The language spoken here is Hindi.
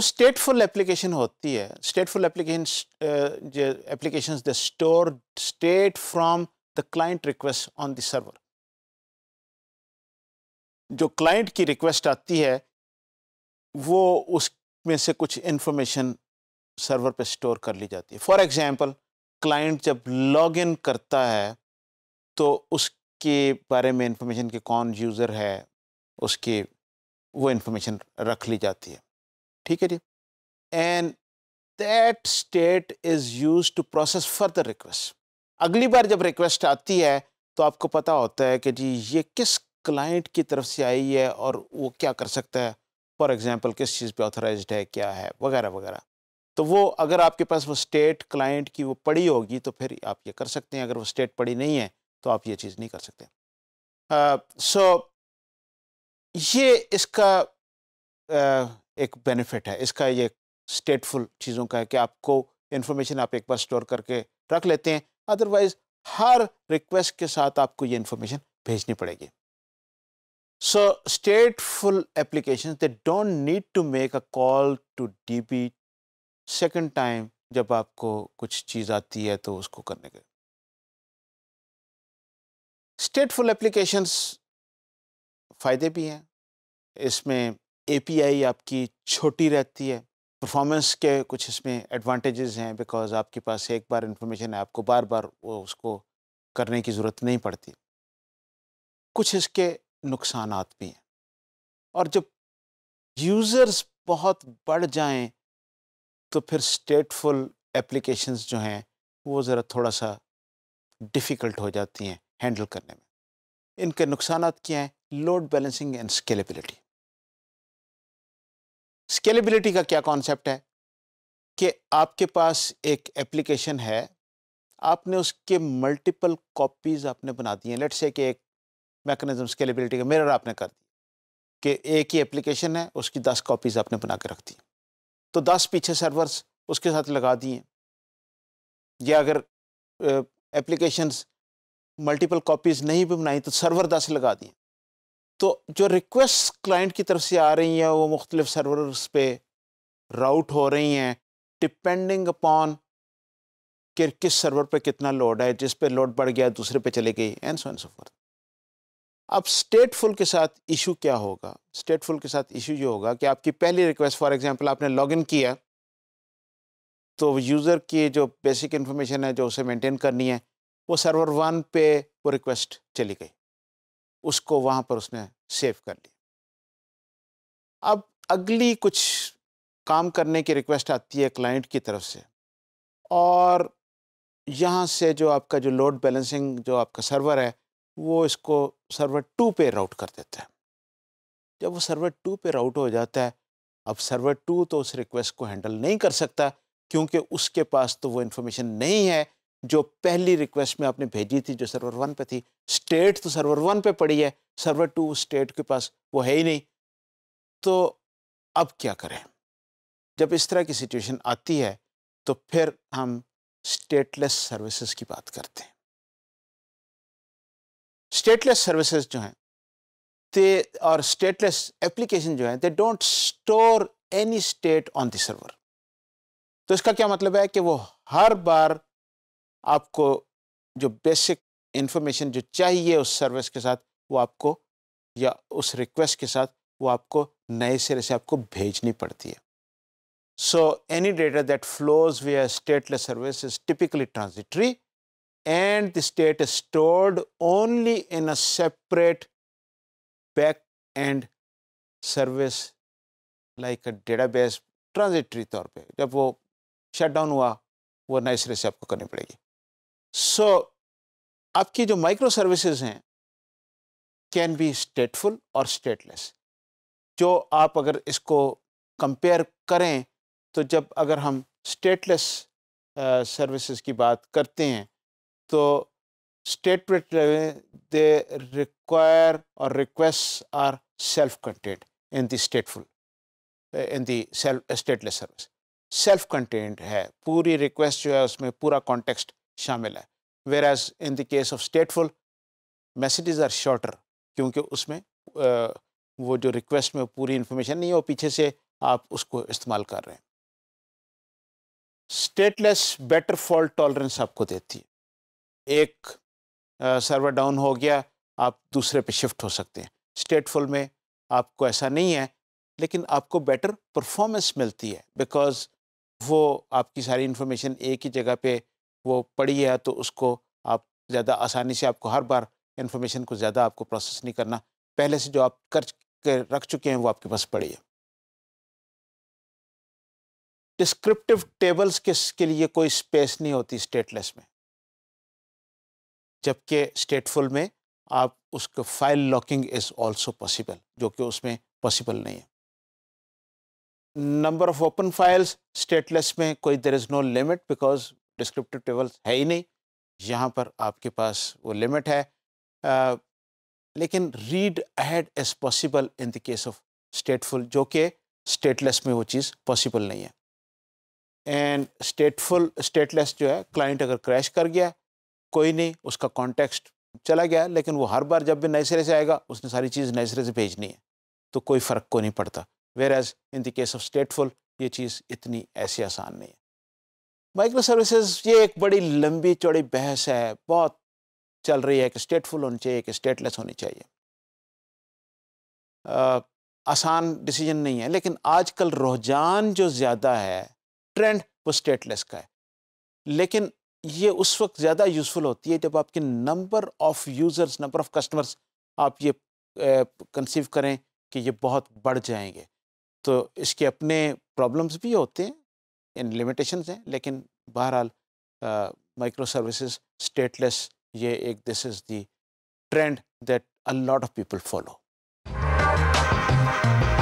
जो स्टेटफुल एप्लीकेशन होती है स्टेटफुल एप्लीकेशन uh, जो application they store state from the client request on the server जो क्लाइंट की रिक्वेस्ट आती है वो उसमें से कुछ इंफॉर्मेशन सर्वर पे स्टोर कर ली जाती है फॉर एग्ज़ाम्पल क्लाइंट जब लॉग इन करता है तो उसके बारे में इंफॉर्मेशन के कौन यूज़र है उसकी वो इंफॉर्मेशन रख ली जाती है ठीक है जी and that state is use to process further request अगली बार जब रिक्वेस्ट आती है तो आपको पता होता है कि जी ये किस क्लाइंट की तरफ से आई है और वो क्या कर सकता है फॉर एग्ज़ाम्पल किस चीज़ पे ऑथराइज है क्या है वगैरह वगैरह तो वो अगर आपके पास वो स्टेट क्लाइंट की वो पड़ी होगी तो फिर आप ये कर सकते हैं अगर वो स्टेट पड़ी नहीं है तो आप ये चीज़ नहीं कर सकते सो uh, so, ये इसका uh, एक बेनिफिट है इसका ये स्टेटफुल चीज़ों का है कि आपको इन्फॉर्मेशन आप एक बार स्टोर करके रख लेते हैं अदरवाइज हर रिक्वेस्ट के साथ आपको ये इन्फॉर्मेशन भेजनी पड़ेगी so stateful application they don't need to make a call to DB second time जब आपको कुछ चीज़ आती है तो उसको करने के स्टेटफुल एप्लीकेशंस फ़ायदे भी हैं इसमें एपीआई आपकी छोटी रहती है परफॉर्मेंस के कुछ इसमें एडवांटेजेस हैं बिकॉज आपके पास एक बार इंफॉर्मेशन है आपको बार बार वो उसको करने की ज़रूरत नहीं पड़ती कुछ इसके नुकसान भी हैं और जब यूज़र्स बहुत बढ़ जाएं तो फिर स्टेटफुल एप्लीकेशंस जो हैं वो ज़रा थोड़ा सा डिफ़िकल्ट हो जाती हैं हैंडल करने में इनके नुकसान क्या हैं load balancing and scalability scalability का क्या कॉन्सेप्ट है कि आपके पास एक एप्लीकेशन है आपने उसके मल्टीपल कॉपीज़ आपने बना दी हैं लेट से कि एक मैकेनिज्म स्केलेबिलिटी का मिरर आपने कर दी कि एक ही एप्लीकेशन है उसकी दस कॉपीज़ आपने बना के रख दी तो दस पीछे सर्वर्स उसके साथ लगा दिए या अगर एप्लीकेशंस मल्टीपल कॉपीज़ नहीं भी बनाई तो सर्वर दस लगा दिए तो जो रिक्वेस्ट क्लाइंट की तरफ से आ रही हैं वो मुख्तलिफ सर्वर्स पे राउट हो रही हैं डिपेंडिंग अपॉन कि किस सर्वर पे कितना लोड है जिस पे लोड बढ़ गया दूसरे पे चले गई and so and so forth अब स्टेटफुल के साथ इशू क्या होगा स्टेटफुल के साथ इशू ये होगा कि आपकी पहली रिक्वेस्ट फॉर एग्जांपल आपने लॉगिन किया तो यूज़र की जो बेसिक इन्फॉर्मेशन है जो उसे मेंटेन करनी है वो सर्वर वन पे वो रिक्वेस्ट चली गई उसको वहाँ पर उसने सेव कर लिया अब अगली कुछ काम करने की रिक्वेस्ट आती है क्लाइंट की तरफ से और यहाँ से जो आपका जो लोड बैलेंसिंग जो आपका सर्वर है वो इसको सर्वर टू पे राउट कर देता है जब वो सर्वर टू पे राउट हो जाता है अब सर्वर टू तो उस रिक्वेस्ट को हैंडल नहीं कर सकता क्योंकि उसके पास तो वो इन्फॉर्मेशन नहीं है जो पहली रिक्वेस्ट में आपने भेजी थी जो सर्वर वन पे थी स्टेट तो सर्वर वन पे पड़ी है सर्वर टू स्टेट के पास वो है ही नहीं तो अब क्या करें जब इस तरह की सिचुएशन आती है तो फिर हम स्टेटलेस सर्विसेज की बात करते हैं स्टेटलेस सर्विसेज जो हैं ते और स्टेटलेस एप्लीकेशन जो हैं they don't store any state on the server तो इसका क्या मतलब है कि वो हर बार आपको जो बेसिक इन्फॉर्मेशन जो चाहिए उस सर्विस के साथ वो आपको या उस रिक्वेस्ट के साथ वो आपको नए सिरे से आपको भेजनी पड़ती है so any data that flows via stateless service is typically transitory the state is stored only in a separate back end service like a database transitory तौर पे जब वो शट डाउन हुआ वो नए सिरे से आपको करनी पड़ेगी सो so, आपकी जो माइक्रो सर्विसेज हैं कैन बी स्टेटफुल और स्टेटलेस जो आप अगर इसको कंपेयर करें तो जब अगर हम स्टेटलेस सर्विसेज की बात करते हैं तो स्टेट दे रिक्वायर और request are self content in the stateful in the self stateless service self content है पूरी रिक्वेस्ट जो है उसमें पूरा कॉन्टेक्स्ट शामिल है whereas in the case of stateful messages are shorter क्योंकि उसमें वो जो रिक्वेस्ट में पूरी इन्फॉर्मेशन नहीं है वो पीछे से आप उसको इस्तेमाल कर रहे हैं स्टेटलेस बेटर फॉल्ट टॉलरेंस आपको देती है एक सर्वर डाउन हो गया आप दूसरे पे शिफ्ट हो सकते हैं स्टेटफुल में आपको ऐसा नहीं है लेकिन आपको बेटर परफॉर्मेंस मिलती है बिकॉज वो आपकी सारी इन्फॉर्मेशन एक ही जगह पे वो पड़ी है तो उसको आप ज़्यादा आसानी से आपको हर बार इन्फॉर्मेशन को ज़्यादा आपको प्रोसेस नहीं करना पहले से जो आप कर रख चुके हैं वो आपके पास पड़ी है डिस्क्रिप्टिव टेबल्स के, के लिए कोई स्पेस नहीं होती स्टेटलेस में जबकि स्टेटफुल में आप उसके file locking is also possible जो कि उसमें पॉसिबल नहीं है number of open files stateless में कोई there is no limit because descriptive tables है ही नहीं यहाँ पर आपके पास वो लिमिट है आ, लेकिन read ahead as possible in the case of stateful जो कि स्टेटलेस में वो चीज़ पॉसिबल नहीं है एंड स्टेटफुल स्टेटलेस जो है क्लाइंट अगर क्रैश कर गया कोई नहीं उसका कॉन्टेक्स्ट चला गया लेकिन वो हर बार जब भी नए सिरे से आएगा उसने सारी चीज़ नए सिरे से भेजनी है तो कोई फ़र्क को नहीं पड़ता whereas in the case of stateful ये चीज़ इतनी ऐसी आसान नहीं है माइक्रो सर्विसेज ये एक बड़ी लंबी चौड़ी बहस है बहुत चल रही है एक स्टेटफुल होनी चाहिए एक स्टेटलेस होनी चाहिए आ, आसान डिसीजन नहीं है लेकिन आजकल रुझान जो ज़्यादा है ट्रेंड वो स्टेटलेस का है लेकिन ये उस वक्त ज़्यादा यूज़फुल होती है जब आपके number of users number of customers आप ये कंसीव करें कि ये बहुत बढ़ जाएंगे तो इसके अपने प्रॉब्लम्स भी होते हैं इन लिमिटेशंस हैं लेकिन बहरहाल माइक्रो सर्विसेज स्टेटलेस ये एक this is the trend that a lot of people follow